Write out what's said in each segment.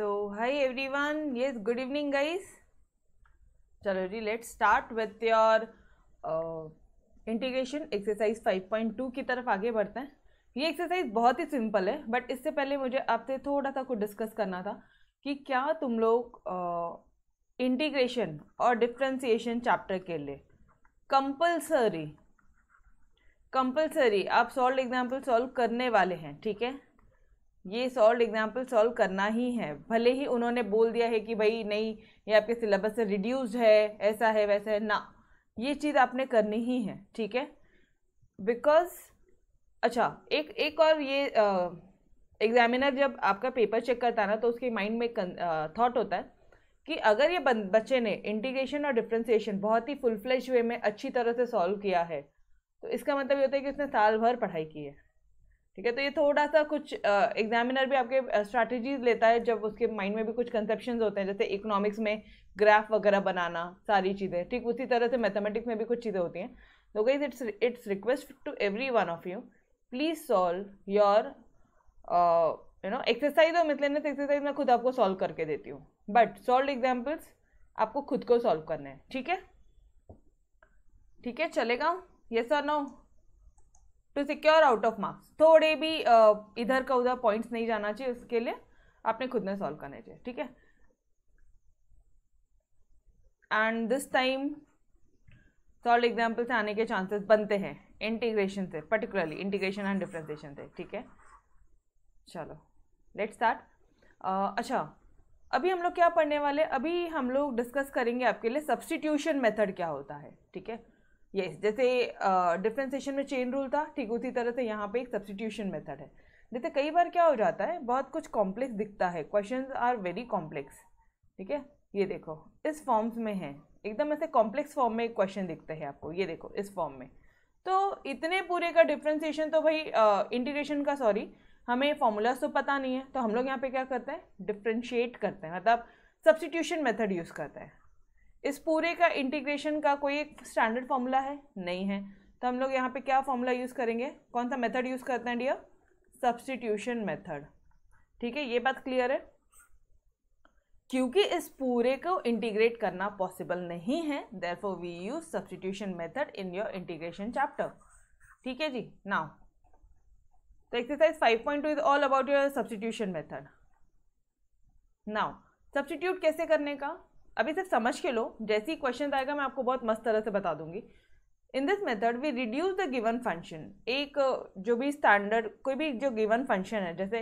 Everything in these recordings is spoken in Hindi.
सो hi everyone yes good evening guys चलो जी let start with your integration exercise five point two की तरफ आगे बढ़ते हैं ये एक्सरसाइज बहुत ही सिंपल है बट इससे पहले मुझे आपसे थोड़ा सा कुछ डिस्कस करना था कि क्या तुम लोग इंटीग्रेशन uh, और डिफ्रेंसीशन चैप्टर के लिए कंपल्सरी कंपल्सरी आप सॉल्व एग्जाम्पल सॉल्व करने वाले हैं ठीक है ये सॉल्व एग्जाम्पल सॉल्व करना ही है भले ही उन्होंने बोल दिया है कि भाई नहीं ये आपके सिलेबस से रिड्यूस्ड है ऐसा है वैसा है ना ये चीज़ आपने करनी ही है ठीक है बिकॉज अच्छा एक एक और ये एग्जामिनर जब आपका पेपर चेक करता है ना तो उसके माइंड में थॉट होता है कि अगर ये बच्चे ने इंटीग्रेशन और डिफ्रेंसीशन बहुत ही फुल वे में अच्छी तरह से सॉल्व किया है तो इसका मतलब ये होता है कि उसने साल भर पढ़ाई की है ठीक है तो ये थोड़ा सा कुछ एग्जामिनर भी आपके स्ट्रैटेजीज लेता है जब उसके माइंड में भी कुछ कंसेप्शन होते हैं जैसे इकोनॉमिक्स में ग्राफ वगैरह बनाना सारी चीज़ें ठीक उसी तरह से मैथमेटिक्स में भी कुछ चीज़ें होती हैं तो गई it's it's request to every one of you please solve your you know exercise और मिसलेनियस एक्सरसाइज मैं खुद आपको सॉल्व करके देती हूँ बट सॉल्व एग्जाम्पल्स आपको खुद को सॉल्व करना है ठीक है ठीक है चलेगा यस और no to secure out of marks थोड़े भी इधर का उधर पॉइंट्स नहीं जाना चाहिए उसके लिए आपने खुद में सॉल्व करना चाहिए ठीक है and this time solve example से आने के चांसेस बनते हैं इंटीग्रेशन से पर्टिकुलरली इंटीग्रेशन एंड डिफ्रेंसिएशन से ठीक है चलो लेट स्टार्ट अच्छा अभी हम लोग क्या पढ़ने वाले अभी हम लोग डिस्कस करेंगे आपके लिए सब्सटीट्यूशन मेथड क्या होता है ठीक है यस yes, जैसे डिफ्रेंसिएशन में चेन रूल था ठीक उसी तरह से यहाँ पे एक सब्सटीट्यूशन मेथड है जैसे कई बार क्या हो जाता है बहुत कुछ कॉम्प्लेक्स दिखता है क्वेश्चन आर वेरी कॉम्प्लेक्स ठीक है ये देखो इस फॉर्म्स में है एकदम ऐसे कॉम्प्लेक्स फॉर्म में एक क्वेश्चन दिखते हैं आपको ये देखो इस फॉर्म में तो इतने पूरे का डिफ्रेंसिएशन तो भाई इंटीग्रेशन का सॉरी हमें फॉर्मूलाज तो पता नहीं है तो हम लोग यहाँ पे क्या करते हैं डिफ्रेंशिएट करते हैं मतलब सब्सटीट्यूशन मेथड यूज़ करते हैं इस पूरे का इंटीग्रेशन का कोई एक स्टैंडर्ड फॉर्मूला है नहीं है तो हम लोग यहाँ पे क्या फॉर्मूला यूज़ करेंगे कौन सा मेथड यूज़ करते हैं डियर सब्सटीट्यूशन मेथड ठीक है ये बात क्लियर है क्योंकि इस पूरे को इंटीग्रेट करना पॉसिबल नहीं है therefore we use substitution method in your integration chapter ठीक है जी नाउ तो exercise 5.2 is all about your substitution method now substitute कैसे करने का अभी सिर्फ समझ के लो जैसे ही क्वेश्चन आएगा मैं आपको बहुत मस्त तरह से बता दूंगी in this method we reduce the given function एक जो भी स्टैंडर्ड कोई भी जो गिवन फंक्शन है जैसे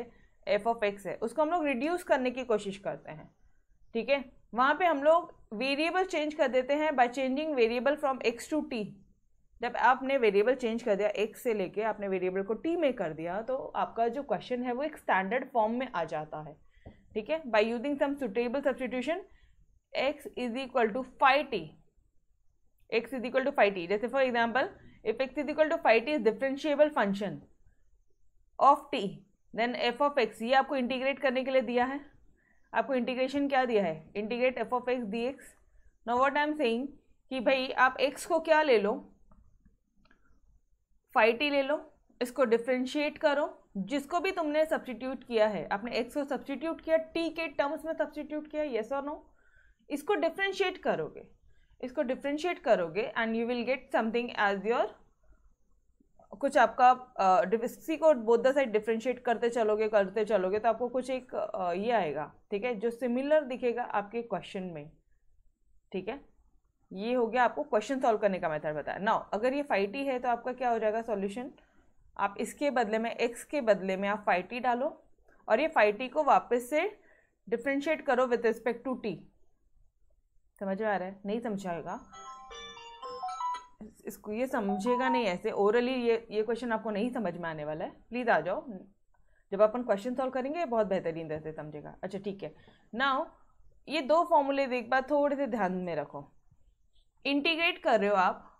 एफ ऑफ एक्स है उसको हम लोग रिड्यूस करने की कोशिश करते हैं ठीक है वहाँ पे हम लोग वेरिएबल चेंज कर देते हैं by changing variable from x to t जब आपने वेरिएबल चेंज कर दिया एक्स से लेके आपने वेरिएबल को टी में कर दिया तो आपका जो क्वेश्चन है वो एक स्टैंडर्ड फॉर्म में आ जाता है ठीक है by using some suitable substitution x is equal to five t x is equal to five t जैसे for example if x is equal to five t is differentiable function of t then f of x ये आपको इंटीग्रेट करने के लिए दिया है आपको इंटीग्रेशन क्या दिया है integrate f of x d x no what I am saying कि भाई आप एक्स को क्या ले लो फाइव टी ले लो इसको डिफ्रेंशिएट करो जिसको भी तुमने सब्सटीट्यूट किया है आपने एक्स को सब्सटीट्यूट किया टी के टर्म्स में सब्सटीट्यूट किया येस और नो इसको डिफ्रेंशिएट करोगे इसको डिफ्रेंशिएट करोगे and you will get something as your कुछ आपका इसी को बोथ द साइड डिफ्रेंशिएट करते चलोगे करते चलोगे तो आपको कुछ एक uh, ये आएगा ठीक है जो सिमिलर दिखेगा आपके क्वेश्चन में ठीक है ये हो गया आपको क्वेश्चन सॉल्व करने का मेथड बताया नाउ अगर ये फाइटी है तो आपका क्या हो जाएगा सॉल्यूशन आप इसके बदले में एक्स के बदले में आप फाइटी डालो और ये फाइटी को वापस से डिफ्रेंशिएट करो विथ रिस्पेक्ट टू टी समझ में आ रहा है नहीं समझाएगा इसको ये समझेगा नहीं ऐसे ओरली ये ये क्वेश्चन आपको नहीं समझ में आने वाला है प्लीज़ आ जाओ जब अपन क्वेश्चन सॉल्व करेंगे बहुत बेहतरीन तरह से समझेगा अच्छा ठीक है नाउ ये दो फॉर्मूले एक बार थोड़े से ध्यान में रखो इंटीग्रेट कर रहे हो आप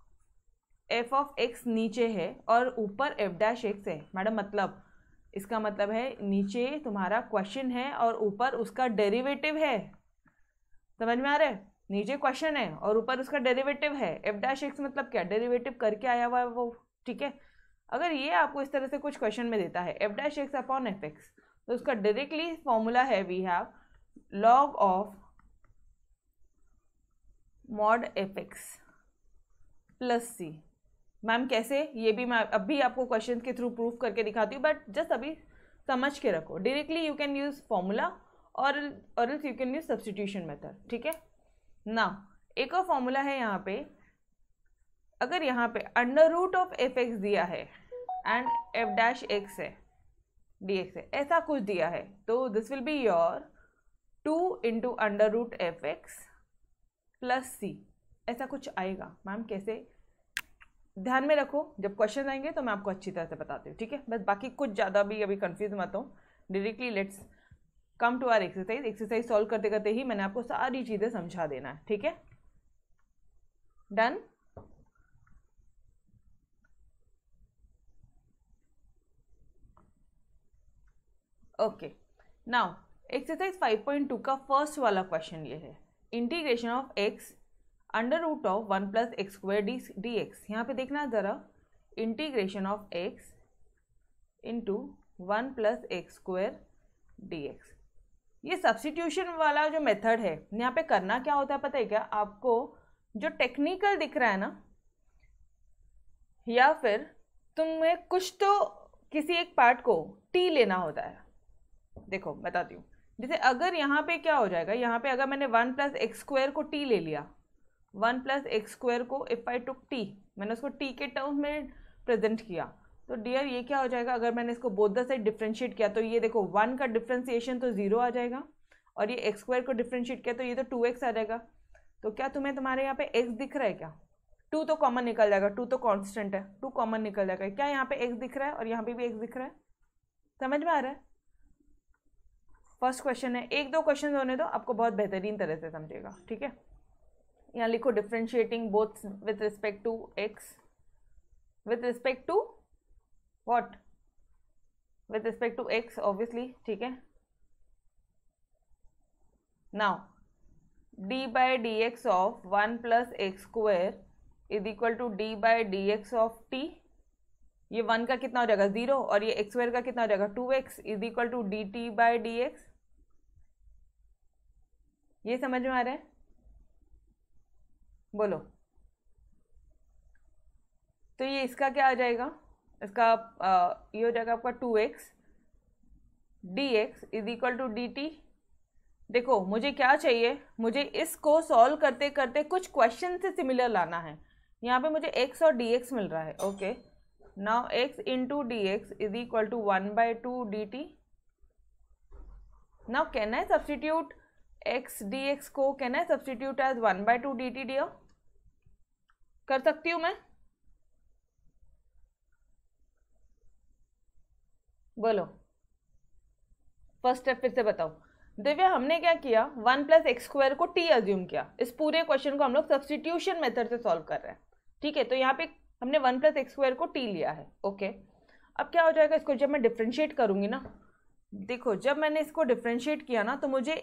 एफ ऑफ एक्स नीचे है और ऊपर एफ डैश एक्स है मैडम मतलब इसका मतलब है नीचे तुम्हारा क्वेश्चन है और ऊपर उसका डेरिवेटिव है समझ में आ रहा है नीचे क्वेश्चन है और ऊपर उसका डेरिवेटिव है एफ डैश एक्स मतलब क्या डेरिवेटिव करके आया हुआ है वो ठीक है अगर ये आपको इस तरह से कुछ क्वेश्चन में देता है f dash x upon f x तो उसका डायरेक्टली फॉर्मूला है we have log of mod f x plus c ma'am कैसे ये भी मैं अभी आपको क्वेश्चन के थ्रू प्रूफ करके दिखाती हूँ बट जस्ट अभी समझ के रखो directly you can use formula और और you can use substitution method ठीक है ना एक और फॉर्मूला है यहाँ पे अगर यहाँ पे under root of f x दिया है एंड एफ डैश एक्स है डी एक्स है ऐसा कुछ दिया है तो this will be your two into under root f x plus c ऐसा कुछ आएगा मैम कैसे ध्यान में रखो जब क्वेश्चन आएंगे तो मैं आपको अच्छी तरह से बताती हूँ ठीक है बस बाकी कुछ ज़्यादा भी अभी कन्फ्यूज मत हो directly let's come to our exercise exercise solve करते करते ही मैंने आपको सारी चीज़ें समझा देना है ठीक है डन ओके नाउ एक्सरसाइज 5.2 का फर्स्ट वाला क्वेश्चन ये है integration of x under root of one plus x square d d x यहाँ पर देखना ज़रा integration of x into one plus x square d x ये सब्सटीट्यूशन वाला जो मेथड है यहाँ पे करना क्या होता है पता है क्या आपको जो टेक्निकल दिख रहा है ना या फिर तुम्हें कुछ तो किसी एक पार्ट को टी लेना होता है देखो बताती हूँ जैसे अगर यहाँ पे क्या हो जाएगा यहाँ पे अगर मैंने वन प्लस एक्स स्क्वायर को टी ले लिया वन प्लस एक्स स्क्वायर को इफ़ आई टुक टी मैंने उसको टी के टर्म्स में प्रेजेंट किया तो डियर ये क्या हो जाएगा अगर मैंने इसको बोध द साइड डिफ्रेंशिएट किया तो ये देखो वन का डिफ्रेंसिएशन तो ज़ीरो आ जाएगा और ये एक्स स्क्वायर को डिफ्रेंशिएट किया तो ये तो टू एक्स आ जाएगा तो क्या तुम्हें तुम्हारे यहाँ पे एक्स दिख रहा है क्या टू तो कॉमन निकल जाएगा टू तो कॉन्स्टेंट है टू कॉमन निकल जाएगा क्या यहाँ पे एक्स दिख रहा है और यहाँ पे भी एक्स दिख रहा है समझ में आ रहा है फर्स्ट क्वेश्चन है एक दो क्वेश्चन होने दो आपको बहुत बेहतरीन तरह से समझेगा ठीक है यहाँ लिखो differentiating both with respect to x with respect to what with respect to x obviously ठीक है now d by d x of one plus x square is equal to d by d x of t ये वन का कितना हो जाएगा जीरो और ये एक्स स्क्वायर का कितना हो जाएगा two x is equal to d t by d x ये समझ में आ रहा है बोलो तो ये इसका क्या आ जाएगा इसका ये हो जाएगा आपका two x d x is equal to d t देखो मुझे क्या चाहिए मुझे इसको सॉल्व करते करते कुछ क्वेश्चन से सिमिलर लाना है यहाँ पे मुझे x और dx मिल रहा है okay now x into d x is equal to one by two d t now can I substitute x dx को can I substitute as one by two d t d कर सकती हूँ मैं बोलो फर्स्ट स्टेप फिर से बताओ दिव्या हमने क्या किया वन प्लस एक्स स्क्वायर को टी अज्यूम किया इस पूरे क्वेश्चन को हम लोग सब्सटीट्यूशन मेथड से सॉल्व कर रहे हैं ठीक है तो यहाँ पे हमने वन प्लस एक्स स्क्वायर को टी लिया है ओके अब क्या हो जाएगा इसको जब मैं डिफ्रेंशिएट करूँगी ना देखो जब मैंने इसको डिफ्रेंशिएट किया ना तो मुझे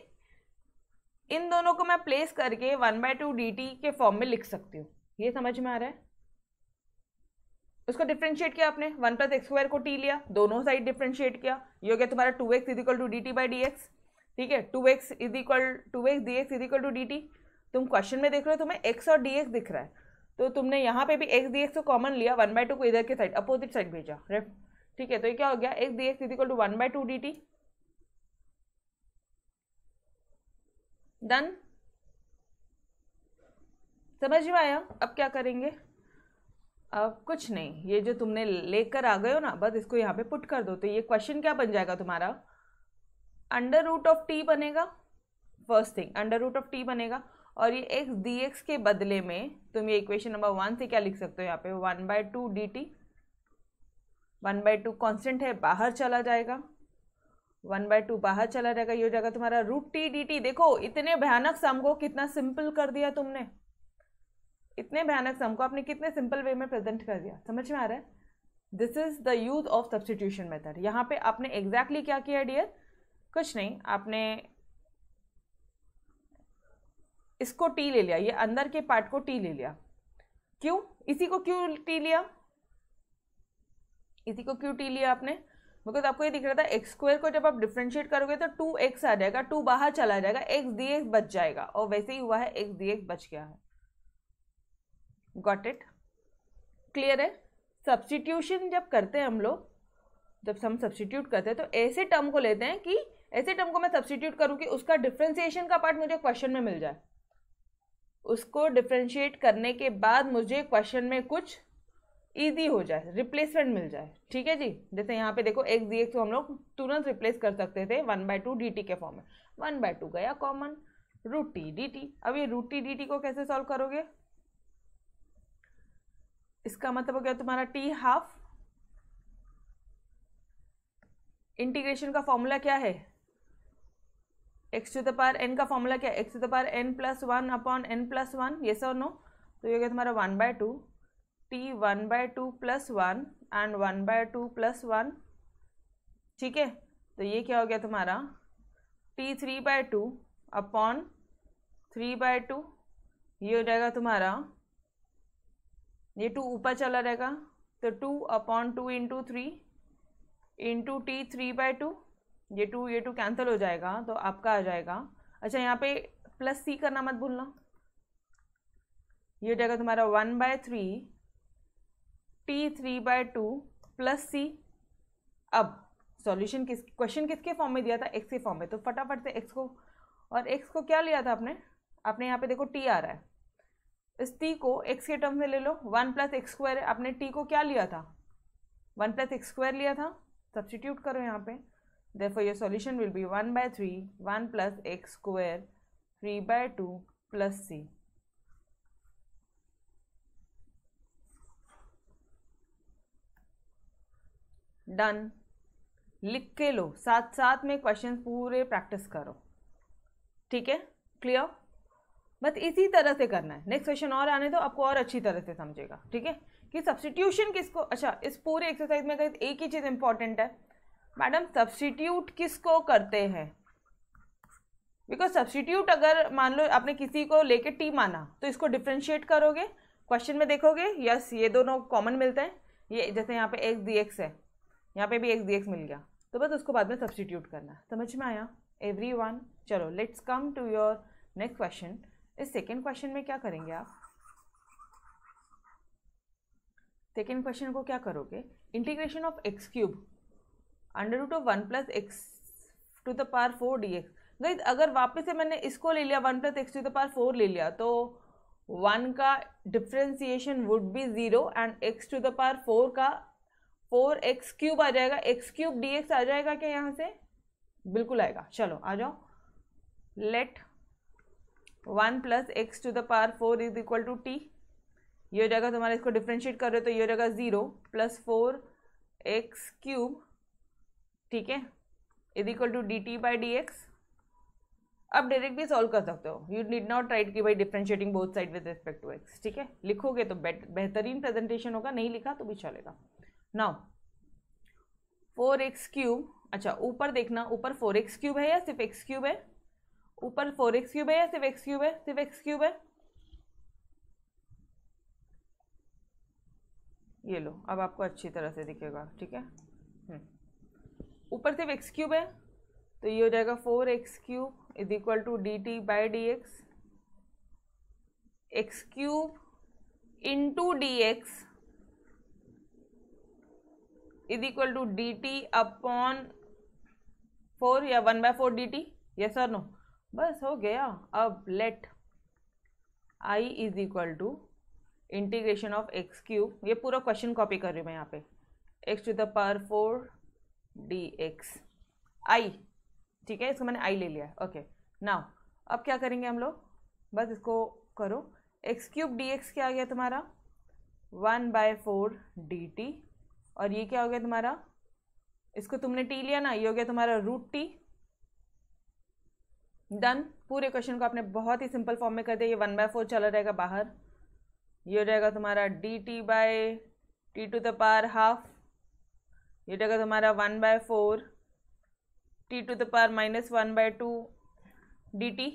इन दोनों को मैं प्लेस करके one by two d t के फॉर्म में लिख सकती हूँ ये समझ में आ रहा है उसको डिफ्रेंशिएट किया आपने वन प्लस एक्स स्क्वायर को टी लिया दोनों साइड डिफ्रेंशिएट किया ये हो गया तुम्हारा two x is equal to d T by D x ठीक है two x is equal to x d x is equal to d t तुम क्वेश्चन में देख रहे हो तुम्हें एक्स और डी एक्स दिख रहा है तो तुमने यहाँ पे भी एक्स डी एक्स को कॉमन लिया वन बाय टू को इधर के साइड अपोजिट साइड भेजा रेफ ठीक है तो ये क्या हो गया x d x is equal to one by two d t done समझ में आया अब क्या करेंगे अब कुछ नहीं ये जो तुमने लेकर आ गए हो ना बस इसको यहाँ पे पुट कर दो तो ये क्वेश्चन क्या बन जाएगा तुम्हारा अंडर रूट ऑफ टी बनेगा first thing under root of t बनेगा और ये एक्स डी एक्स के बदले में तुम ये इक्वेशन नंबर वन से क्या लिख सकते हो यहाँ पे one by two d t one by two constant है बाहर चला जाएगा वन बाय टू बाहर चला जाएगा ये हो जाएगा तुम्हारा रूट टी डी टी देखो इतने भयानक सम को कितना सिंपल कर दिया तुमने इतने भयानक सम को आपने कितने सिंपल वे में प्रेजेंट कर दिया समझ में आ रहा है this is the use of substitution method यहाँ पे आपने एग्जैक्टली exactly क्या किया डियर कुछ नहीं आपने इसको टी ले लिया ये अंदर के पार्ट को टी ले लिया क्यों इसी को क्यों टी लिया इसी को क्यों टी लिया आपने बिकॉज आपको ये दिख रहा था एक्स स्क्वायर को जब आप डिफ्रेंशिएट करोगे तो टू एक्स आ जाएगा टू बाहर चला जाएगा एक्स डी एक्स बच जाएगा और वैसे ही हुआ है एक्स डी एक्स बच गया है गॉट इट क्लियर है सब्सटीट्यूशन जब करते हैं हम लोग जब हम सब्सटीट्यूट करते हैं तो ऐसे टर्म को लेते हैं कि ऐसे टर्म को मैं सब्सटीट्यूट करूँ कि उसका डिफ्रेंशिएशन का पार्ट मुझे क्वेश्चन में मिल जाए उसको डिफ्रेंशिएट करने के बाद मुझे क्वेश्चन में कुछ ईजी हो जाए रिप्लेसमेंट मिल जाए ठीक है जी जैसे यहाँ पे देखो एक्स डी एक्स को हम लोग तुरंत रिप्लेस कर सकते थे one by two d t के फॉर्म में वन बाय टू गया common root t d t अब ये रूट टी डी टी को कैसे सॉल्व करोगे इसका मतलब हो गया तुम्हारा टी हाफ इंटीग्रेशन का फॉर्मूला क्या है x to the power n का फॉर्मूला क्या है x to the power n plus one upon n plus one ये सो नो तो ये हो गया तुम्हारा one by two t one by two plus one and one by two plus one ठीक है तो ये क्या हो गया तुम्हारा t three by two upon three by to ये हो जाएगा तुम्हारा ये टू ऊपर चला रहेगा तो two upon two into three into t three by two ये टू ये टू कैंसिल हो जाएगा तो आपका आ जाएगा अच्छा यहाँ पे प्लस सी करना मत भूलना ये हो जाएगा तुम्हारा one by three t three by two plus c अब सॉल्यूशन किस क्वेश्चन किसके फॉर्म में दिया था एक्स के फॉर्म में तो फटाफट से एक्स को और एक्स को क्या लिया था आपने आपने यहाँ पे देखो टी आ रहा है इस टी को एक्स के टर्म में ले लो वन प्लस एक्स स्क्वायर आपने टी को क्या लिया था वन प्लस एक्स स्क्वायर लिया था सब्सटीट्यूट करो यहाँ पे for your solution will be one by three one plus x square three by two plus c done लिख के लो साथ साथ में क्वेश्चन पूरे प्रैक्टिस करो ठीक है क्लियर बस इसी तरह से करना है नेक्स्ट क्वेश्चन और आने तो आपको और अच्छी तरह से समझेगा ठीक है कि सब्सटीट्यूशन किसको अच्छा इस पूरे एक्सरसाइज में कहीं एक ही चीज़ इंपॉर्टेंट है मैडम सब्सटीट्यूट किसको करते हैं बिकॉज सब्सटीट्यूट अगर मान लो आपने किसी को लेके टी माना तो इसको डिफ्रेंशिएट करोगे क्वेश्चन में देखोगे यस ये दोनों कॉमन मिलते हैं ये जैसे यहाँ पे एक्स डी एक्स है यहाँ पे भी एक्स डी एक्स मिल गया तो बस उसको बाद में सब्सटीट्यूट करना समझ में आया एवरी वन चलो let's come to your next question इस सेकेंड क्वेश्चन में क्या करेंगे आप सेकेंड क्वेश्चन को क्या करोगे integration of x cube under root of one plus x to the power four d x गई अगर वापस से मैंने इसको ले लिया one plus x to the power four ले लिया तो वन का differentiation would be zero and x to the power four का फोर एक्स क्यूब आ जाएगा एक्स क्यूब डी एक्स आ जाएगा क्या यहाँ से बिल्कुल आएगा चलो आ जाओ let one plus x to the power four is equal to t ये हो जाएगा तुम्हारा इसको डिफ्रेंशिएट कर रहे हो तो ये हो जाएगा zero plus four x cube ठीक है is equal to d T by D x अब डायरेक्ट भी सॉल्व कर सकते हो यू नीड नॉट राइट कि भाई differentiating both side with respect to x ठीक है लिखोगे तो बेहतरीन प्रेजेंटेशन होगा नहीं लिखा तो भी चलेगा नाउ फोर एक्स क्यूब अच्छा ऊपर देखना ऊपर फोर एक्स क्यूब है या सिर्फ एक्स क्यूब है ऊपर फोर एक्स क्यूब है या सिर्फ एक्स क्यूब है सिर्फ एक्स क्यूब है ये लो अब आपको अच्छी तरह से दिखेगा ठीक है हम्म। ऊपर सिर्फ एक्स क्यूब है तो ये हो जाएगा four x cube is equal to d T by D x x cube into d x is equal to d t upon four या one by four d t yes और नो बस हो गया अब let I is equal to integration of x cube ये पूरा क्वेश्चन कॉपी कर रही हूँ मैं यहाँ पे x to the power four d x I ठीक है इसको मैंने आई ले लिया ओके नाउ अब क्या करेंगे हम लोग बस इसको करो एक्स क्यूब डी एक्स क्या आ गया तुम्हारा one by four d t और ये क्या हो गया तुम्हारा इसको तुमने टी लिया ना ये हो गया तुम्हारा रूट टी डन पूरे क्वेश्चन को आपने बहुत ही सिंपल फॉर्म में कर दिया ये वन बाय फोर चला रहेगा बाहर ये हो जाएगा तुम्हारा D t by t to the power half ये जाएगा तुम्हारा one by four t to the power minus one by two d t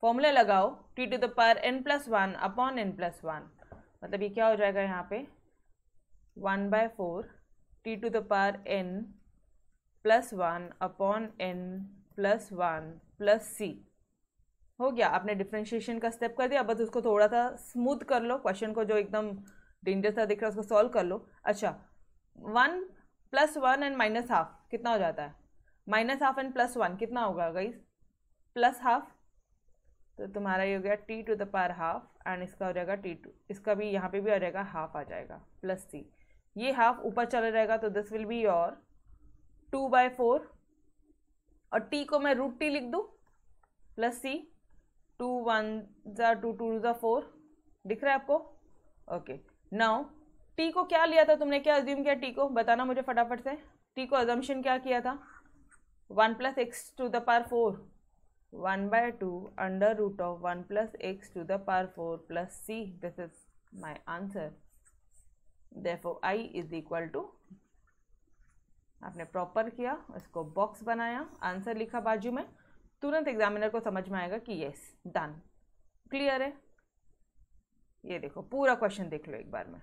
formula लगाओ t to the power n plus one upon n plus one मतलब ये क्या हो जाएगा यहाँ पे one by four t to the power n plus one upon n plus one plus c हो गया आपने डिफ्रेंशिएशन का स्टेप कर दिया बस उसको थोड़ा सा स्मूथ कर लो क्वेश्चन को जो एकदम डेंजर सा दिख रहा है उसको सॉल्व कर लो अच्छा one plus one and minus half कितना हो जाता है minus half and plus one कितना होगा गई प्लस हाफ तो तुम्हारा ये हो गया t to the power half and इसका हो जाएगा टी टू इसका भी यहाँ पे भी आ जाएगा हाफ आ जाएगा प्लस सी ये हाफ ऊपर चला जाएगा तो this will be your two by four और टी को मैं रूट टी लिख दूँ प्लस सी टू वन ज़ा टू टू ज़ा फोर दिख रहा है आपको ओके नाउ टी को क्या लिया था तुमने क्या अज्यूम किया टी को बताना मुझे फटाफट से टी को अजम्पन क्या किया था one plus x to the power four one by two under root of one plus x to the power four plus c this is my answer therefore I is equal to आपने प्रॉपर किया उसको बॉक्स बनाया आंसर लिखा बाजू में तुरंत एग्जामिनर को समझ में आएगा कि यस डन क्लियर है ये देखो पूरा क्वेश्चन देख लो एक बार में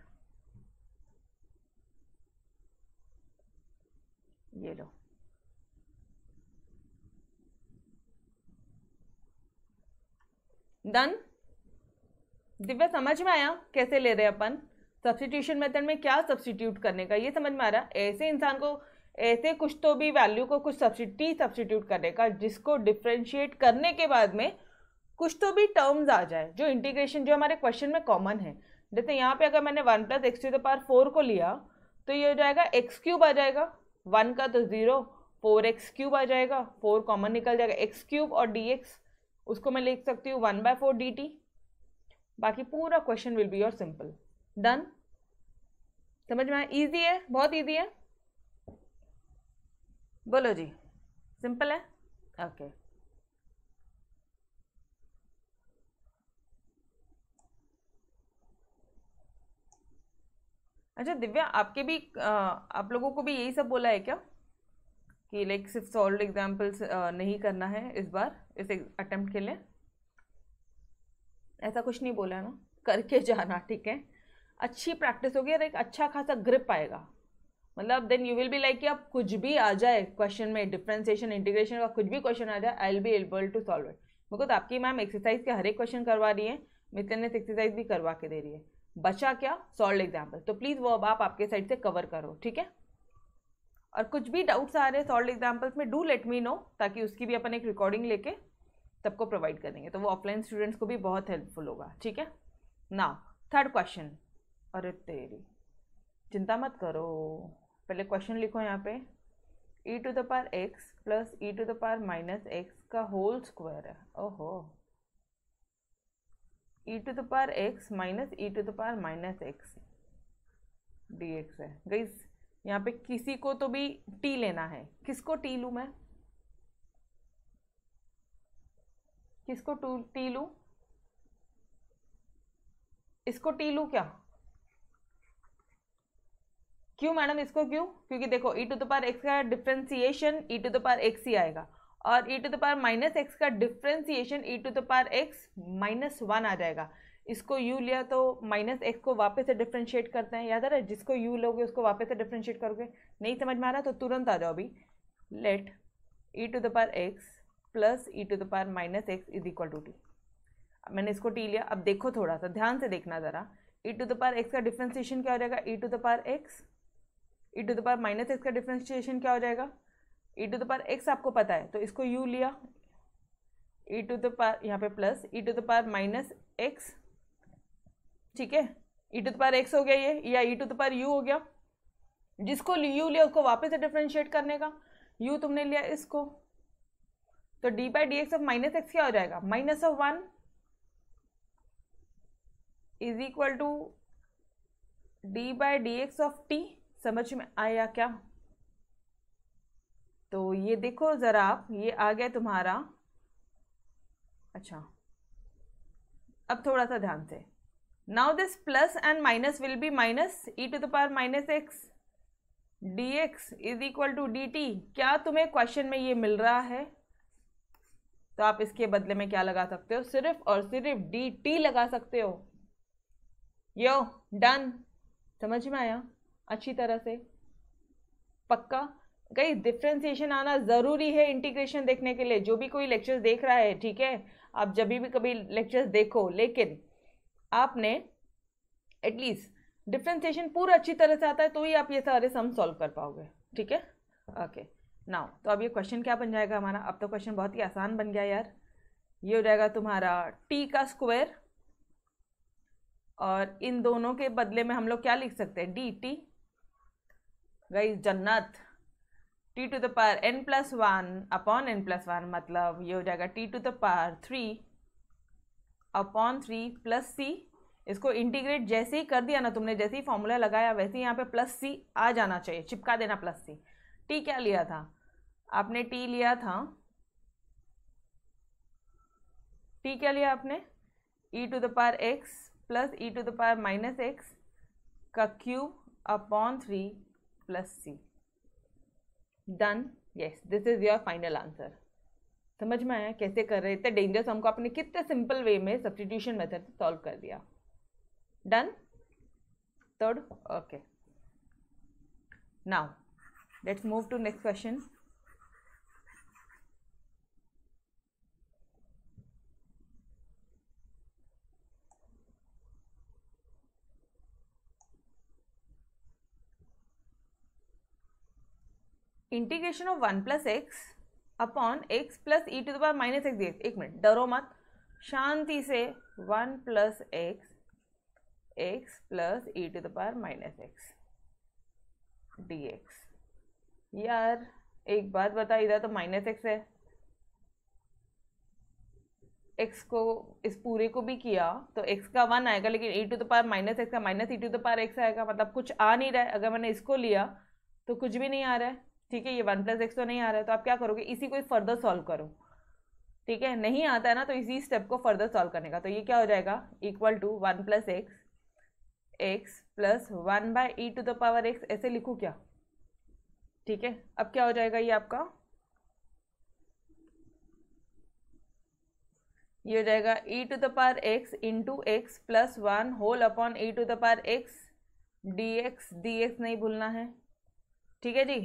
ये लो डन दिव्या समझ में आया कैसे ले रहे अपन सब्सटीट्यूशन मेथड में क्या सब्सटीट्यूट करने का ये समझ में आ रहा ऐसे इंसान को ऐसे कुछ तो भी वैल्यू को कुछ सब्सिटी सब्सिट्यूट का जिसको डिफ्रेंशिएट करने के बाद में कुछ तो भी टर्म्स आ जाए जो इंटीग्रेशन जो हमारे क्वेश्चन में कॉमन है जैसे यहाँ पे अगर मैंने one plus x to the power four को लिया तो ये हो जाएगा एक्स क्यूब आ जाएगा वन का तो ज़ीरो फोर एक्स क्यूब आ जाएगा फोर कॉमन निकल जाएगा एक्स क्यूब और डी एक्स उसको मैं लिख सकती हूँ one by four d t बाकी पूरा question will be your simple done समझ में आया ईजी है बहुत ईजी है बोलो जी सिंपल है ओके okay. अच्छा दिव्या आपके भी आप लोगों को भी यही सब बोला है क्या कि लाइक सिर्फ सॉल्व एग्जाम्पल्स नहीं करना है इस बार इस अटेम्प्ट के लिए ऐसा कुछ नहीं बोला ना करके जाना ठीक है अच्छी प्रैक्टिस होगी और एक अच्छा खासा ग्रिप आएगा मतलब then you will be like कि आप कुछ भी आ जाए क्वेश्चन में डिफ्रेंसिएशन इंटीग्रेशन का कुछ भी क्वेश्चन आ जाए I will be able to solve it तो आपकी मैम एक्सरसाइज के हर एक क्वेश्चन करवा रही है ने एक्सरसाइज भी करवा के दे रही है बचा क्या सॉल्व एग्जाम्पल तो प्लीज़ वो अब आप आपके साइड से कवर करो ठीक है और कुछ भी डाउट्स आ रहे हैं सॉल्व एग्जाम्पल्स में डू लेट मी नो ताकि उसकी भी अपन एक रिकॉर्डिंग लेके सबको प्रोवाइड करेंगे तो वो ऑफलाइन स्टूडेंट्स को भी बहुत हेल्पफुल होगा ठीक है ना थर्ड क्वेश्चन अरे तेरी चिंता मत करो पहले क्वेश्चन लिखो यहाँ पे e to the power x plus e to the power minus x का होल स्क्वायर है ओहो e to the power x minus e to the power minus x d x है गईस यहाँ पे किसी को तो भी टी लेना है किसको टी लूँ मैं किसको टू टी लूँ इसको टी लूँ क्या क्यों मैडम इसको क्यों क्योंकि देखो e to the power x का differentiation e to the power x ही आएगा और e to the power minus x का differentiation e to the power x minus one आ जाएगा इसको यू लिया तो माइनस एक्स को वापस से डिफ्रेंशिएट करते हैं याद आ रहा है जिसको यू लोगे उसको वापस से डिफ्रेंशिएट करोगे नहीं समझ में आ रहा तो तुरंत आ जाओ अभी let e to the power x plus e to the power minus x is equal to t मैंने इसको टी लिया अब देखो थोड़ा सा ध्यान से देखना ज़रा e to the power x का डिफ्रेंसिएशन क्या हो जाएगा e to the power x e to the power minus x का डिफ्रेंशिएशन क्या हो जाएगा e to the power x आपको पता है तो इसको यू लिया ई टू द पावर यहाँ पे plus e to the power minus x ठीक है e to the power x हो गया ये या e to the power u हो गया जिसको यू लिया उसको वापस से डिफ्रेंशिएट करने का यू तुमने लिया इसको तो d by D x of minus x क्या हो जाएगा minus of one is equal to d by D x of t समझ में आया क्या तो ये देखो ज़रा आप ये आ गया तुम्हारा अच्छा अब थोड़ा सा ध्यान से now this plus and minus will be minus e to the power minus x d x is equal to d t क्या तुम्हें क्वेश्चन में ये मिल रहा है तो आप इसके बदले में क्या लगा सकते हो सिर्फ और सिर्फ डी टी लगा सकते हो यो डन समझ में आया अच्छी तरह से पक्का गई डिफ्रेंसिएशन आना ज़रूरी है इंटीग्रेशन देखने के लिए जो भी कोई लेक्चर्स देख रहा है ठीक है आप जब भी कभी लेक्चर्स देखो लेकिन आपने एटलीस्ट डिफ्रेंसिएशन पूरा अच्छी तरह से आता है तो ही आप ये सारे सम सॉल्व कर पाओगे ठीक है ओके नाउ तो अब ये क्वेश्चन क्या बन जाएगा हमारा अब तो क्वेश्चन बहुत ही आसान बन गया यार ये हो जाएगा तुम्हारा टी का स्क्वायर और इन दोनों के बदले में हम लोग क्या लिख सकते हैं डी टी गई जन्नत t to the power n plus one upon n plus one मतलब ये हो जाएगा t to the power three upon three plus c इसको इंटीग्रेट जैसे ही कर दिया ना तुमने जैसे ही फॉर्मूला लगाया वैसे ही यहाँ पे प्लस सी आ जाना चाहिए चिपका देना प्लस सी टी क्या लिया था आपने टी लिया था टी क्या लिया आपने e to the power x plus e to the power minus x का cube upon three plus c done yes this is your final answer समझ में आया कैसे कर रहे थे डेंजर हमको अपने आपने कितने सिंपल वे में सब्सटीट्यूशन मेथड से सॉल्व कर दिया done third okay now let's move to next question integration of one plus x upon x plus e to the minus x d x एक मिनट डरो मत शांति से one plus x x plus e to the minus x d x यार एक बात बता इधर तो माइनस एक्स है एक्स को इस पूरे को भी किया तो एक्स का वन आएगा लेकिन e to the minus x का minus e to the x आएगा मतलब कुछ आ नहीं रहा है अगर मैंने इसको लिया तो कुछ भी नहीं आ रहा है ठीक है ये वन प्लस एक्स तो नहीं आ रहा है तो आप क्या करोगे इसी को फर्दर सॉल्व करो ठीक है नहीं आता है ना तो इसी स्टेप को फर्दर सॉल्व करने का तो ये क्या हो जाएगा equal to one plus x x plus one by e to the power x ऐसे लिखू क्या ठीक है अब क्या हो जाएगा ये आपका ये हो जाएगा e to the power x into x plus one whole upon e to the power x d x d x नहीं भूलना है ठीक है जी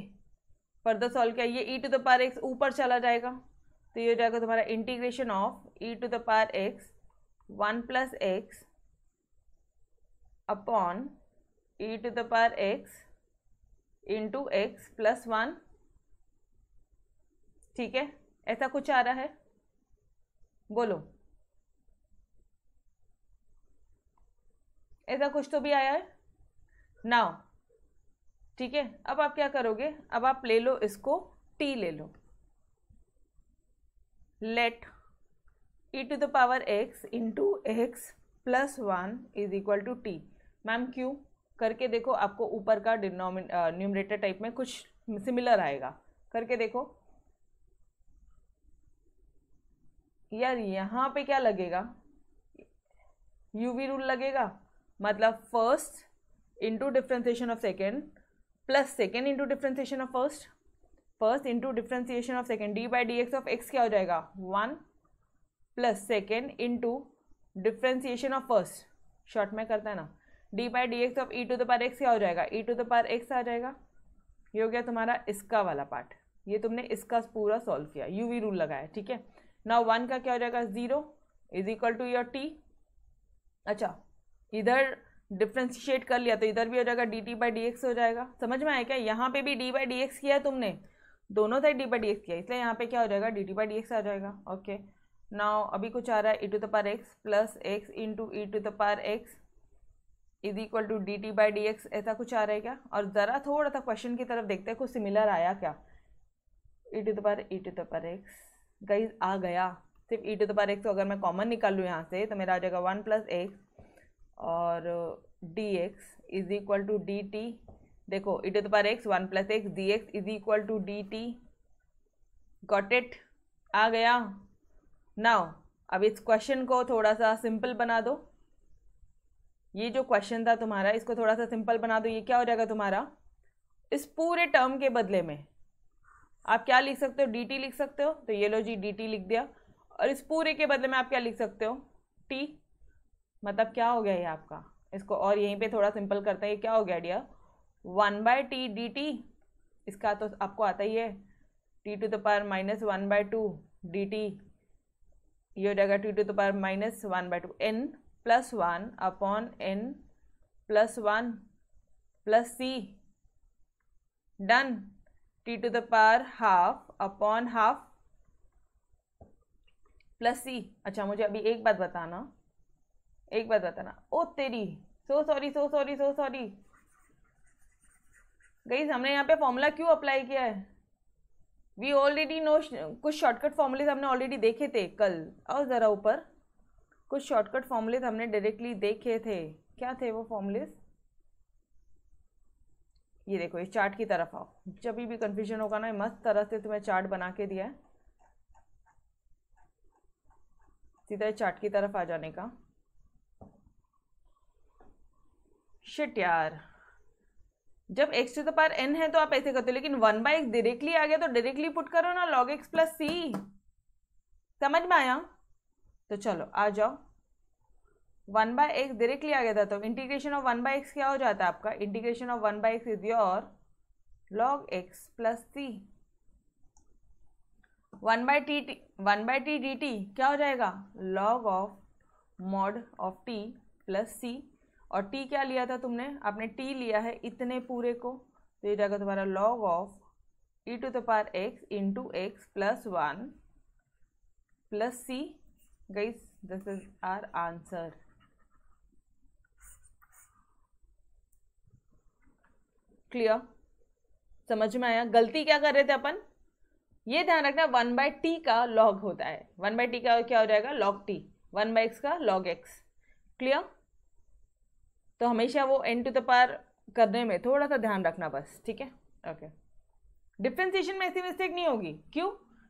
फर्दर सॉल्व किया ये e to the power x ऊपर चला जाएगा तो ये हो जाएगा तुम्हारा integration of e to the power x one plus x upon e to the power x into x plus one ठीक है ऐसा कुछ आ रहा है बोलो ऐसा कुछ तो भी आया है नाउ ठीक है अब आप क्या करोगे अब आप ले लो इसको टी ले लो let e to the power x into x plus one is equal to t ma'am क्यों करके देखो आपको ऊपर का डिनोमिन न्यूमरेटर टाइप में कुछ सिमिलर आएगा करके देखो यार यहाँ पे क्या लगेगा यू वी रूल लगेगा मतलब first into differentiation of second plus second into differentiation of first first into differentiation of second d by D x of x क्या हो जाएगा one plus second into differentiation of first short में करता है ना d by D x of e to the power x क्या हो जाएगा e to the power x आ जाएगा ये हो गया तुम्हारा इसका वाला पार्ट ये तुमने इसका पूरा सॉल्व किया यू वी रूल लगाया ठीक है ना वन का क्या हो जाएगा zero is equal to your t अच्छा इधर डिफ्रेंशिएट कर लिया तो इधर भी हो जाएगा d T by D x हो जाएगा समझ में आया क्या यहाँ पे भी डी बाई डी एक्स किया है तुमने दोनों side d by D x किया इसलिए यहाँ पे क्या हो जाएगा d T by D x आ जाएगा ओके नाउ अभी कुछ आ रहा है e to the power x plus x into e to the power x is equal to d T by D x ऐसा कुछ आ रहा है क्या और ज़रा थोड़ा सा क्वेश्चन की तरफ देखते हैं कुछ सिमिलर आया क्या e to the power e to the power x guys आ गया सिर्फ e to the power x को अगर मैं कॉमन निकाल लूँ यहाँ से तो मेरा आ जाएगा वन प्लस एक्स और d x is equal to d t देखो e to the x one plus x d x is equal to d t got it आ गया नाउ अब इस क्वेश्चन को थोड़ा सा सिंपल बना दो ये जो क्वेश्चन था तुम्हारा इसको थोड़ा सा सिंपल बना दो ये क्या हो जाएगा तुम्हारा इस पूरे टर्म के बदले में आप क्या लिख सकते हो डी लिख सकते हो तो ये लो जी डी लिख दिया और इस पूरे के बदले में आप क्या लिख सकते हो टी मतलब क्या हो गया ये आपका इसको और यहीं पे थोड़ा सिंपल करते हैं ये क्या हो गया dear one by t d t इसका तो आपको आता ही है t to the power minus one by two d t ये हो जाएगा t to the power minus one by two n plus one upon n plus one plus c done t to the power half upon half plus c अच्छा मुझे अभी एक बात बताना एक बात बताना ओ तेरी so sorry so sorry so sorry guys हमने यहाँ पे फॉर्मूला क्यों अप्लाई किया है वी ऑलरेडी नो कुछ शॉर्टकट फॉर्मूलेज हमने ऑलरेडी देखे थे कल और ज़रा ऊपर कुछ शॉर्टकट फॉर्मूलेज हमने डायरेक्टली देखे थे क्या थे वो फॉर्मूलेज ये देखो इस चार्ट की तरफ आओ जब भी कन्फ्यूजन होगा ना मस्त तरह से तुम्हें चार्ट बना के दिया है सीधा चार्ट की तरफ आ जाने का शिट यार जब x to the power n है तो आप ऐसे करते हो लेकिन वन बाई एक्स डायरेक्टली आ गया तो डायरेक्टली पुट करो ना लॉग एक्स प्लस सी समझ में आया तो चलो आ जाओ वन बाय एक्स डायरेक्टली आ गया था तो integration of one by x क्या हो जाता है आपका integration of one by x is your log x plus c one by t t one by t d t क्या हो जाएगा log of mod of t plus c और टी क्या लिया था तुमने आपने टी लिया है इतने पूरे को तो ये जाएगा तुम्हारा log of e to the power x into x plus one plus c guys this is our answer clear समझ में आया गलती क्या कर रहे थे अपन ये ध्यान रखना वन बाय टी का लॉग होता है वन बाय टी का क्या हो जाएगा log t one by x का लॉग एक्स क्लियर तो हमेशा वो एन टू द पार करने में थोड़ा सा ध्यान रखना बस ठीक है ओके डिफ्रेंसिएशन में ऐसी मिस्टेक नहीं होगी क्यों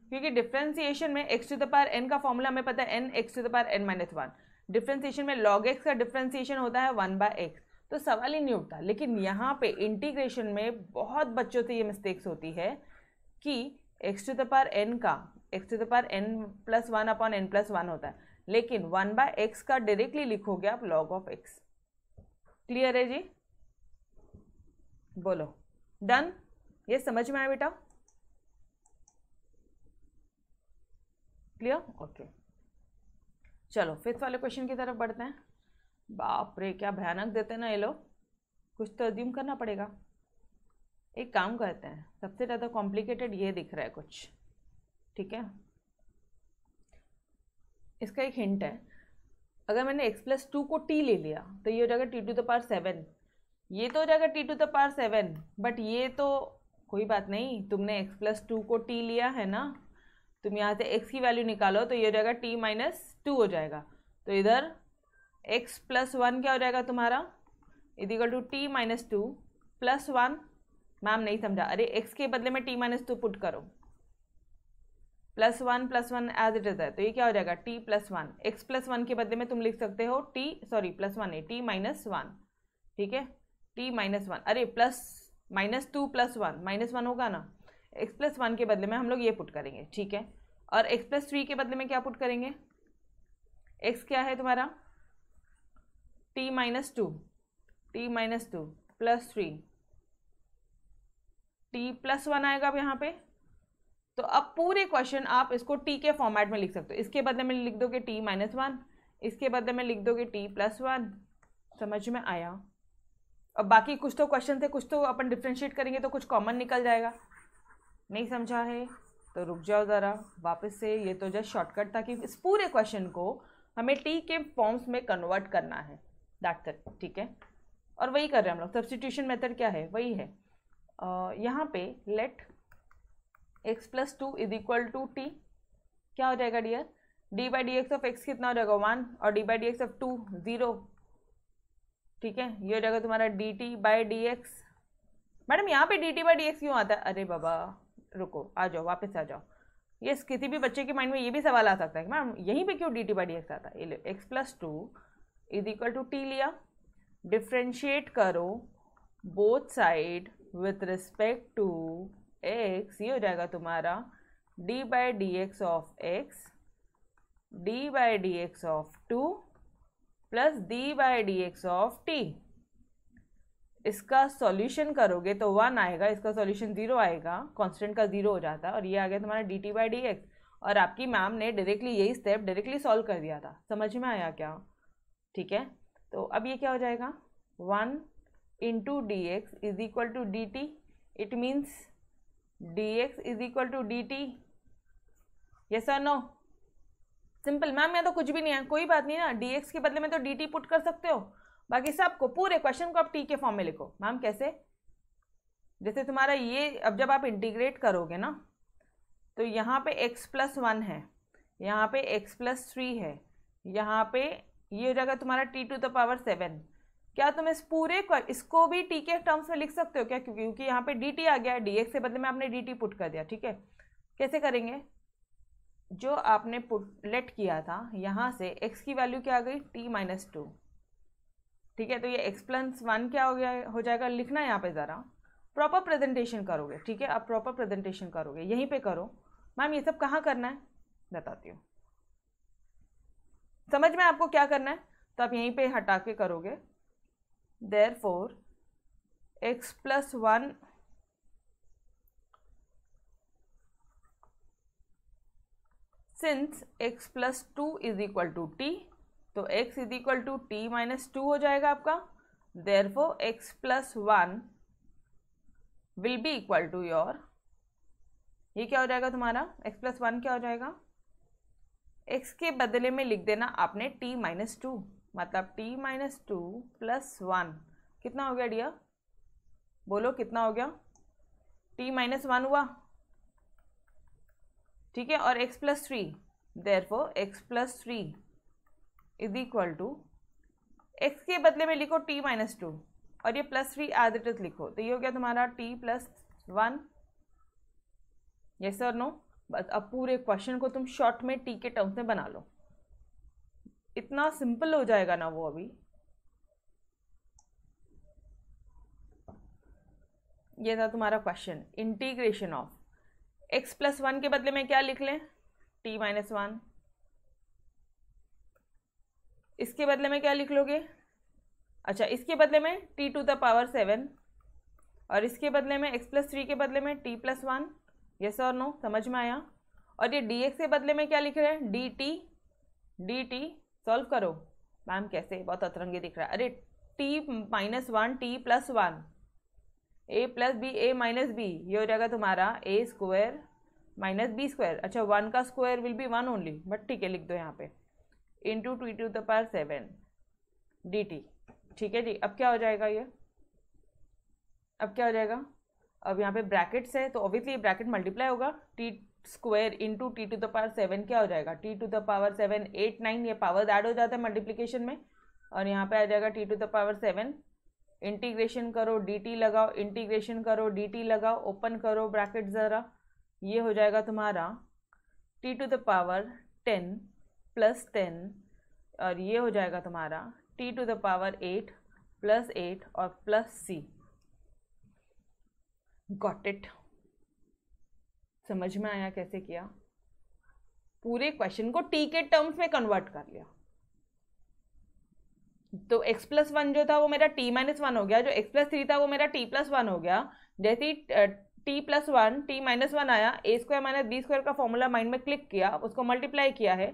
क्योंकि डिफ्रेंसिएशन में x to the power n का फॉर्मूला हमें पता है n x to the power n minus one differentiation में लॉग एक्स का डिफ्रेंसिएशन होता है वन बाय एक्स तो सवाल ही नहीं उठता लेकिन यहाँ पे इंटीग्रेशन में बहुत बच्चों से ये मिस्टेक्स होती है कि x to the power n का x to the power n plus one upon n plus one होता है लेकिन वन बाय एक्स का डायरेक्टली लिखोगे आप लॉग ऑफ एक्स क्लियर है जी बोलो डन ये समझ में आया बेटा क्लियर ओके चलो फिफ्थ वाले क्वेश्चन की तरफ बढ़ते हैं बाप रे क्या भयानक देते हैं ना ये लोग कुछ तो अज्यूम करना पड़ेगा एक काम करते हैं सबसे ज़्यादा कॉम्प्लिकेटेड ये दिख रहा है कुछ ठीक है इसका एक हिंट है अगर मैंने एक्स प्लस टू को टी ले लिया तो ये हो जाएगा t to the power seven ये तो हो जाएगा t to the power seven but ये तो कोई बात नहीं तुमने एक्स प्लस टू को टी लिया है ना तुम यहाँ से एक्स की वैल्यू निकालो तो ये हो जाएगा टी माइनस टू हो जाएगा तो इधर एक्स प्लस वन क्या हो जाएगा तुम्हारा इधिकल to t minus two plus one ma'am नहीं समझा अरे एक्स के बदले में टी माइनस टू पुट करो plus one plus one as it is है तो ये क्या हो जाएगा t plus one x plus one के बदले में तुम लिख सकते हो टी सॉरी प्लस वन है टी माइनस वन ठीक है टी माइनस वन अरे plus minus two plus one minus one होगा ना एक्स प्लस वन के बदले में हम लोग ये पुट करेंगे ठीक है और एक्स प्लस थ्री के बदले में क्या पुट करेंगे एक्स क्या है तुम्हारा t minus two t minus two plus three t plus one आएगा अब यहाँ पे तो अब पूरे क्वेश्चन आप इसको टी के फॉर्मेट में लिख सकते हो इसके बदले में लिख दोगे टी माइनस वन इसके बदले में लिख दोगे टी प्लस वन समझ में आया अब बाकी कुछ तो क्वेश्चन थे कुछ तो अपन डिफ्रेंशिएट करेंगे तो कुछ कॉमन निकल जाएगा नहीं समझा है तो रुक जाओ ज़रा वापस से ये तो जस्ट शॉर्टकट था कि इस पूरे क्वेश्चन को हमें टी के फॉर्म्स में कन्वर्ट करना है दैट इट ठीक है और वही कर रहे हैं हम लोग सब्सटीट्यूशन मेथड क्या है वही है यहाँ पे let x plus two is equal to t क्या हो जाएगा dear d by D x of x कितना हो जाएगा वन और d by D x of two zero ठीक है ये हो जाएगा तुम्हारा D T by D x madam यहाँ पे d T by D x क्यों आता है अरे बाबा रुको आ जाओ वापस आ जाओ ये yes, किसी भी बच्चे के माइंड में ये भी सवाल आ सकता है मैम यहीं पे क्यों d T by D x आता है ये x plus two is equal to t लिया डिफ्रेंशिएट करो both side with respect to x ये हो जाएगा तुम्हारा d by D x of x d by D x of two plus d by D x of t इसका सॉल्यूशन करोगे तो वन आएगा इसका सॉल्यूशन ज़ीरो आएगा कांस्टेंट का ज़ीरो हो जाता है और ये आ गया तुम्हारा D T by D x और आपकी मैम ने डायरेक्टली यही स्टेप डायरेक्टली सॉल्व कर दिया था समझ में आया क्या ठीक है तो अब ये क्या हो जाएगा one into d x is equal to d t it means dx is equal to d t yes no simple ma'am यहाँ तो कुछ भी नहीं है कोई बात नहीं ना dx के बदले में तो dt पुट कर सकते हो बाकी सबको पूरे क्वेश्चन को आप t के फॉर्म में लिखो मैम कैसे जैसे तुम्हारा ये अब जब आप इंटीग्रेट करोगे ना तो यहाँ पे x प्लस वन है यहाँ पे x प्लस थ्री है यहाँ पे ये हो जाएगा तुम्हारा t to the power seven क्या तुम इस पूरे इसको भी टी के टर्म्स में लिख सकते हो क्या क्योंकि यहाँ पे डी टी आ गया डी एक्स के बदले में आपने डी टी पुट कर दिया ठीक है कैसे करेंगे जो आपने पुट लेट किया था यहाँ से एक्स की वैल्यू क्या आ गई टी माइनस टू ठीक है तो ये एक्स प्लस वन क्या हो गया हो जाएगा लिखना यहाँ पे ज़रा प्रॉपर प्रेजेंटेशन करोगे ठीक है आप प्रॉपर प्रेजेंटेशन करोगे यहीं पे करो मैम ये सब कहाँ करना है बताती हूँ समझ में आपको क्या करना है तो आप यहीं पे हटा के करोगे therefore x plus 1 since x plus two is equal to t तो x is equal to t minus two हो जाएगा आपका therefore x plus one will be equal to your ये क्या हो जाएगा तुम्हारा x प्लस वन क्या हो जाएगा x के बदले में लिख देना आपने t माइनस टू मतलब t minus two plus one कितना हो गया डियर बोलो कितना हो गया t माइनस वन हुआ ठीक है और x plus three therefore x plus three is equal to x के बदले में लिखो t माइनस टू और ये plus three as it is लिखो तो ये हो गया तुम्हारा t प्लस वन यस और नो बस अब पूरे क्वेश्चन को तुम शॉर्ट में टी के टर्म्स में बना लो इतना सिंपल हो जाएगा ना वो अभी ये था तुम्हारा question integration of x plus one के बदले में क्या लिख लें टी माइनस वन इसके बदले में क्या लिख लोगे अच्छा इसके बदले में t to the power seven और इसके बदले में एक्स प्लस थ्री के बदले में टी प्लस वन यस और नो समझ में आया और ये डी एक्स के बदले में क्या लिख रहे हैं d t d t solve करो मैम कैसे बहुत अतरंगी दिख रहा है अरे t minus one t plus one a plus b a minus b ये हो जाएगा तुम्हारा a square minus b square अच्छा वन का square will be one only but ठीक है लिख दो यहाँ पे into two to the power seven d t ठीक है जी अब क्या हो जाएगा ये अब क्या हो जाएगा अब यहाँ पे ब्रैकेट्स है तो ऑब्वियसली ब्रैकेट मल्टीप्लाई होगा t square into t to the power seven क्या हो जाएगा t to the power seven eight nine ये पावर ऐड हो जाता है मल्टीप्लीकेशन में और यहाँ पे आ जाएगा t to the power seven integration करो डी लगाओ इंटीग्रेशन करो डी लगाओ ओपन करो ब्रैकेट ज़रा ये हो जाएगा तुम्हारा t to the power ten plus ten और ये हो जाएगा तुम्हारा t to the power eight plus eight और प्लस सी गॉट इट समझ में आया कैसे किया पूरे क्वेश्चन को टी के टर्म्स में कन्वर्ट कर लिया तो x प्लस वन जो था वो मेरा t माइनस वन हो गया जो x प्लस थ्री था वो मेरा t प्लस वन हो गया जैसे ही t plus one t minus one आया a square minus b square का फॉर्मूला माइंड में क्लिक किया उसको मल्टीप्लाई किया है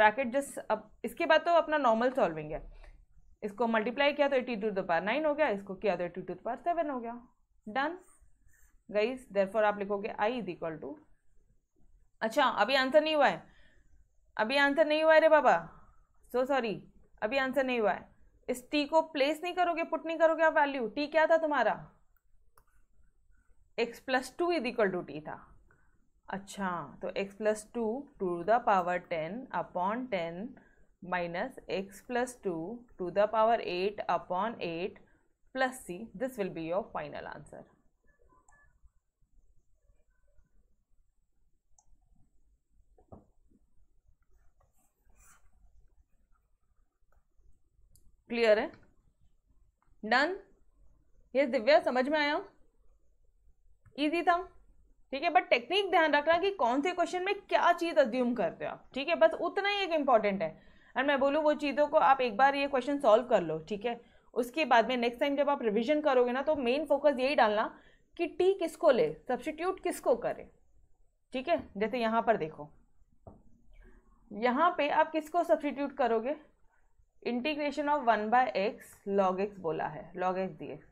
ब्रैकेट जस्ट अब इसके बाद तो अपना नॉर्मल सॉल्विंग है इसको मल्टीप्लाई किया तो at to the power nine हो गया इसको किया तो at to the power seven हो गया डन गाइज देरफॉर आप लिखोगे आई इज इक्वल टू अच्छा अभी आंसर नहीं हुआ है अभी आंसर नहीं हुआ है रे बाबा सो so सॉरी अभी आंसर नहीं हुआ है इस टी को प्लेस नहीं करोगे पुट नहीं करोगे आप वैल्यू टी क्या था तुम्हारा x plus two is equal to t था अच्छा तो x plus two to the power ten upon ten minus x plus two to the power eight upon eight plus c this will be your final answer clear है डन ये दिव्या समझ में आया इजी था ठीक है बट टेक्निक ध्यान रखना कि कौन से क्वेश्चन में क्या चीज़ अज्यूम करते हो आप ठीक है बस उतना ही एक इंपॉर्टेंट है और मैं बोलूँ वो चीज़ों को आप एक बार ये क्वेश्चन सॉल्व कर लो ठीक है उसके बाद में नेक्स्ट टाइम जब आप रिविजन करोगे ना तो मेन फोकस यही डालना कि टी किसको ले सब्सटीट्यूट किसको करे ठीक है जैसे यहाँ पर देखो यहाँ पे आप किसको सब्सटीट्यूट करोगे integration of one by x log x बोला है लॉग एक्स डी एक्स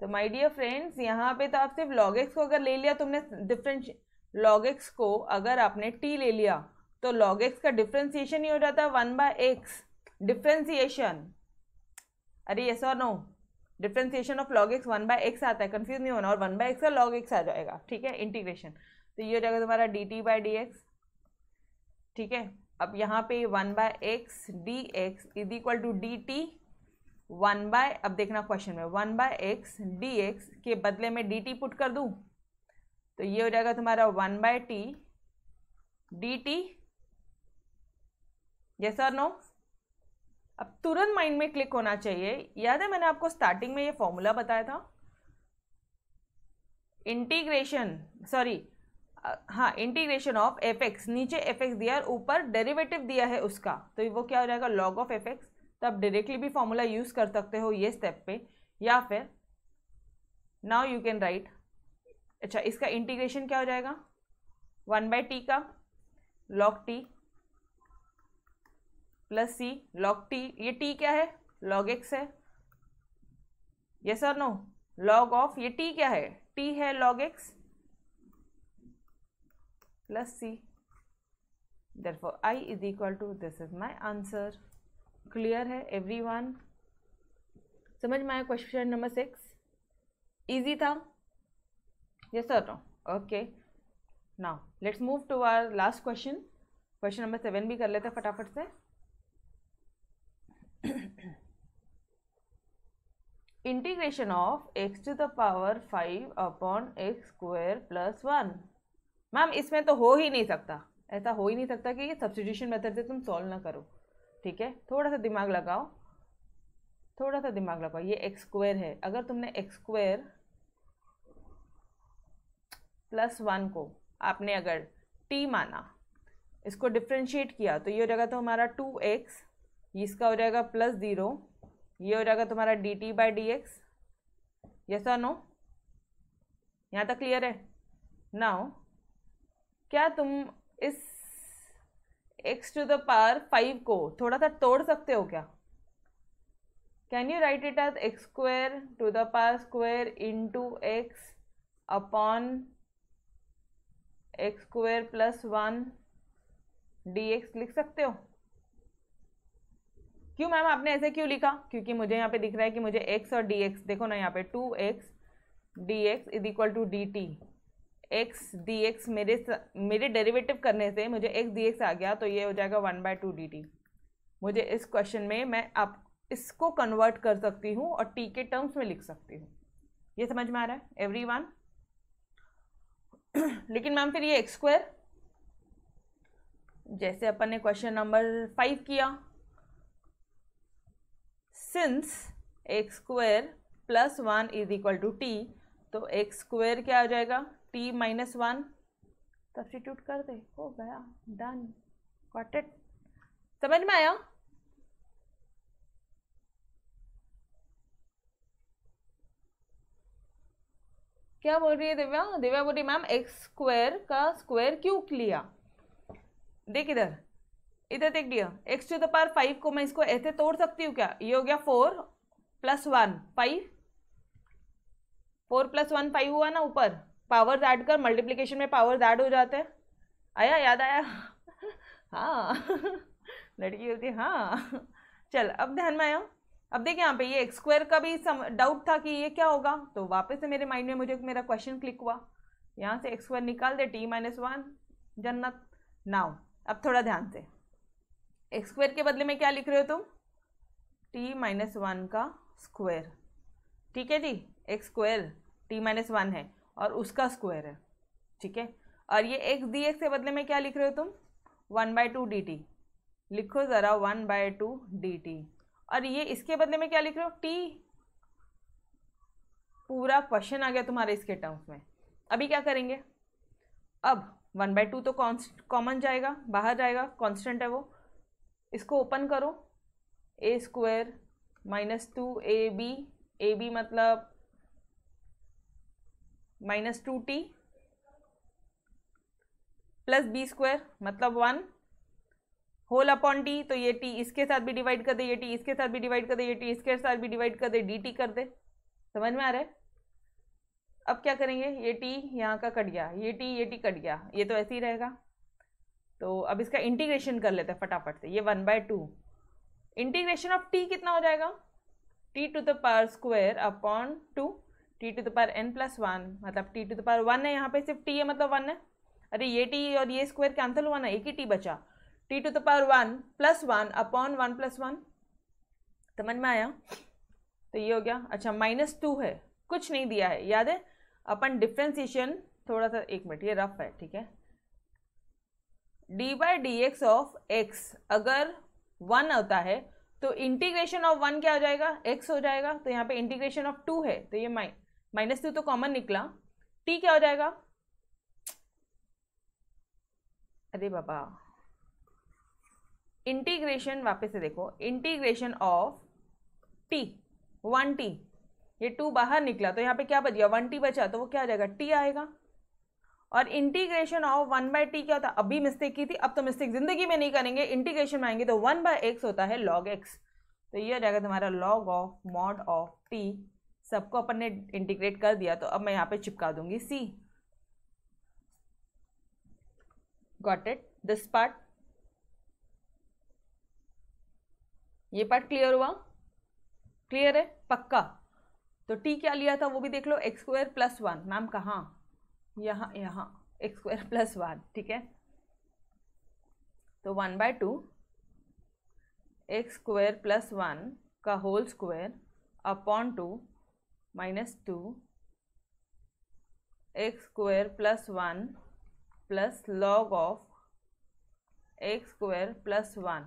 तो माय डियर फ्रेंड्स यहाँ पे तो आप सिर्फ लॉग एक्स को अगर ले लिया तुमने डिफरेंश लॉग एक्स को अगर आपने टी ले लिया तो लॉग एक्स का डिफ्रेंसिएशन ही हो जाता है वन बाय एक्स डिफ्रेंसिएशन अरे ये sir no differentiation of log x one by x आता है कन्फ्यूज नहीं होना और वन बाय एक्स का लॉग एक्स आ जाएगा ठीक है इंटीग्रेशन तो ये हो जाएगा तुम्हारा D T by D x ठीक है अब यहाँ पे one by x d x is equal to d t one bye अब देखना क्वेश्चन में one by x d x के बदले में डी टी पुट कर दूँ तो ये हो जाएगा तुम्हारा one by t d t yes और नो अब तुरंत माइंड में क्लिक होना चाहिए याद है मैंने आपको स्टार्टिंग में ये फॉर्मूला बताया था इंटीग्रेशन सॉरी हाँ इंटीग्रेशन ऑफ एफ एक्स नीचे एफ एक्स दिया और ऊपर डेरिवेटिव दिया है उसका तो वो क्या हो जाएगा लॉग ऑफ एफ एक्स तो आप डायरेक्टली भी फॉर्मूला यूज़ कर सकते हो ये स्टेप पे या फिर नाउ यू कैन राइट अच्छा इसका इंटीग्रेशन क्या हो जाएगा वन बाय टी का log t plus c log t ये टी क्या है लॉग एक्स है यस और नो लॉग ऑफ ये टी क्या है टी है log x plus c. Therefore, i is equal to this is my answer. Clear hai everyone samajh समझ में आया क्वेश्चन नंबर सिक्स ईजी था yes sir no okay now let's move to our question question question number seven भी कर लेते हैं फटाफट से integration of x to the power 5 upon x square plus 1 ma'am इसमें तो हो ही नहीं सकता ऐसा हो ही नहीं सकता कि ये सब्सिट्यूशन मेथड से तुम सॉल्व ना करो ठीक है थोड़ा सा दिमाग लगाओ थोड़ा सा दिमाग लगाओ ये एक्स स्क्वायर है अगर तुमने एक्स स्क्वायर प्लस वन को आपने अगर टी माना इसको डिफ्रेंशिएट किया तो ये हो जाएगा तो हमारा टू एक्स इसका हो जाएगा प्लस ज़ीरो ये हो जाएगा तुम्हारा D T by D X yes no यहाँ तक क्लियर है नाउ क्या तुम इस X to the power five को थोड़ा सा तोड़ सकते हो क्या can you write it as X square to the power square into X upon X square plus one D X लिख सकते हो क्यों मैम आपने ऐसे क्यों लिखा क्योंकि मुझे यहाँ पे दिख रहा है कि मुझे x और dx देखो ना यहाँ पे two x d x is equal to d t x d x मेरे मेरे डेरिवेटिव करने से मुझे एक्स डी एक्स आ गया तो ये हो जाएगा one by two d t मुझे इस क्वेश्चन में मैं आप इसको कन्वर्ट कर सकती हूँ और टी के टर्म्स में लिख सकती हूँ ये समझ में आ रहा है एवरी वन लेकिन मैम फिर ये एक्स स्क्वायर जैसे अपन ने क्वेश्चन नंबर फाइव किया since x square plus one is equal to t तो एक्स स्क्वायर क्या आ जाएगा टी माइनस वन सब्सटीट्यूट कर दे हो गया डन गॉट इट समझ में आया क्या बोल रही है दिव्या दिव्या बोल रही मैम एक्स स्क्वायर का स्क्वायर क्यूब लिया देख इधर इधर देख लिया x to the power five को मैं इसको ऐसे तोड़ सकती हूँ क्या ये हो गया four plus one five four plus one five हुआ ना ऊपर पावर्स ऐड कर मल्टीप्लिकेशन में पावर्स ऐड हो जाते हैं आया याद आया हाँ लड़की होती हाँ चल अब ध्यान में आया अब देखिए यहाँ पे ये एक्स स्क्वायर का भी सम डाउट था कि ये क्या होगा तो वापस से मेरे माइंड में मुझे मेरा क्वेश्चन क्लिक हुआ यहाँ से एक्स स्क्वायर निकाल दे t minus one Jannat now अब थोड़ा ध्यान से एक्स स्क्वायर के बदले में क्या लिख रहे हो तुम टी माइनस वन का स्क्वायर ठीक है जी x square t minus one है और उसका स्क्वायर है ठीक है और ये एक्स डी एक्स के बदले में क्या लिख रहे हो तुम one by two d t लिखो ज़रा one by two d t और ये इसके बदले में क्या लिख रहे हो टी पूरा क्वेश्चन आ गया तुम्हारे इसके टर्म्स में अभी क्या करेंगे अब वन बाय टू तो कॉमन जाएगा बाहर जाएगा कॉन्स्टेंट है वो इसको ओपन करो a square minus two a b a b मतलब minus two t plus b square मतलब वन होल अपॉन टी तो ये टी इसके साथ भी डिवाइड कर दे ये टी इसके साथ भी डिवाइड कर दे ये टी इसके साथ भी डिवाइड कर दे डी टी कर दे समझ में आ रहा है अब क्या करेंगे ये टी यहाँ का कट गया ये टी ये टी कट गया ये तो ऐसे ही रहेगा तो अब इसका इंटीग्रेशन कर लेते हैं फटाफट से ये one by two integration of t कितना हो जाएगा t to the power square upon two t to the n plus one मतलब टी टू द वन है यहाँ पे सिर्फ टी है मतलब वन है अरे ये टी और ये स्क्वायर कैंसिल हुआ ना एक ही टी बचा t to the power one plus one upon one plus one समझ में आया तो ये हो गया अच्छा माइनस टू है कुछ नहीं दिया है याद है अपन डिफ्रेंसिएशन थोड़ा सा एक मिनट ये रफ है ठीक है d by D x of x अगर वन होता है तो इंटीग्रेशन ऑफ वन क्या हो जाएगा एक्स हो जाएगा तो यहाँ पे इंटीग्रेशन ऑफ टू है तो ये माइन माइनस टू तो कॉमन निकला टी क्या हो जाएगा अरे बाबा इंटीग्रेशन वापस से देखो integration of t one t ये टू बाहर निकला तो यहाँ पे क्या बच गया वन टी बचा तो वो क्या आ जाएगा टी आएगा और integration of one by t क्या होता है अभी मिस्टेक की थी अब तो मिस्टेक जिंदगी में नहीं करेंगे इंटीग्रेशन में आएंगे तो वन बाय एक्स होता है लॉग एक्स तो ये हो जाएगा तुम्हारा log of mod of t सबको अपन ने इंटीग्रेट कर दिया तो अब मैं यहाँ पे चिपका दूंगी see got it this part ये पार्ट क्लियर हुआ क्लियर है पक्का तो टी क्या लिया था वो भी देख लो x square plus one ma'am कहाँ यहाँ यहाँ एक्स स्क्वायर प्लस वन ठीक है तो one by two x square plus one का whole square upon two minus two x square plus one plus log of x square plus one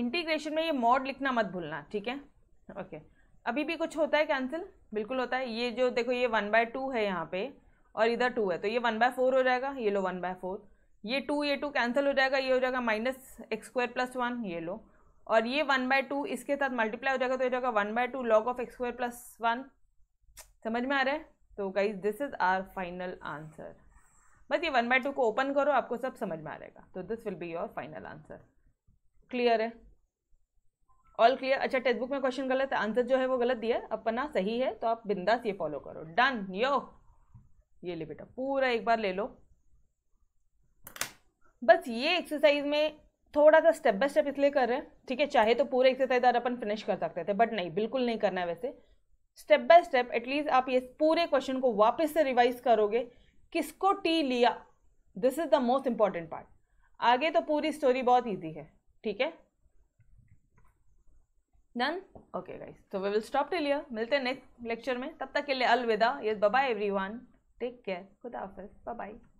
integration में ये मॉड लिखना मत भूलना ठीक है ओके okay. अभी भी कुछ होता है कैंसिल बिल्कुल होता है ये जो देखो ये वन बाय टू है यहाँ पे और इधर टू है तो ये वन बाय फोर हो जाएगा ये लो वन बाय फोर ये टू ये टू कैंसिल हो जाएगा ये हो जाएगा minus x square plus one ये लो और ये वन बाय टू इसके साथ मल्टीप्लाई हो जाएगा तो ये जाएगा one by two log of x square plus one समझ में आ रहा है तो guys this is our final answer बस ये वन बाय टू को ओपन करो आपको सब समझ में आ जाएगा तो this will be your final answer clear है ऑल क्लियर अच्छा टेक्स्ट बुक में क्वेश्चन गलत है आंसर जो है वो गलत दिया अपना सही है तो आप बिंदास ये फॉलो करो डन यो ये ले बेटा पूरा एक बार ले लो बस ये एक्सरसाइज में थोड़ा सा स्टेप बाय स्टेप इसलिए कर रहे हैं ठीक है चाहे तो पूरे एक्सरसाइज आर अपन फिनिश कर सकते थे बट नहीं बिल्कुल नहीं करना है वैसे स्टेप बाय स्टेप एटलीस्ट आप ये पूरे क्वेश्चन को वापस से रिवाइज करोगे किसको टी लिया this is the most important part आगे तो पूरी स्टोरी बहुत ईजी है ठीक है डन ओके गाइस तो we will stop till here मिलते हैं नेक्स्ट लेक्चर में तब तक के लिए अलविदा yes bye everyone take care खुदा हाफिज बाय बाय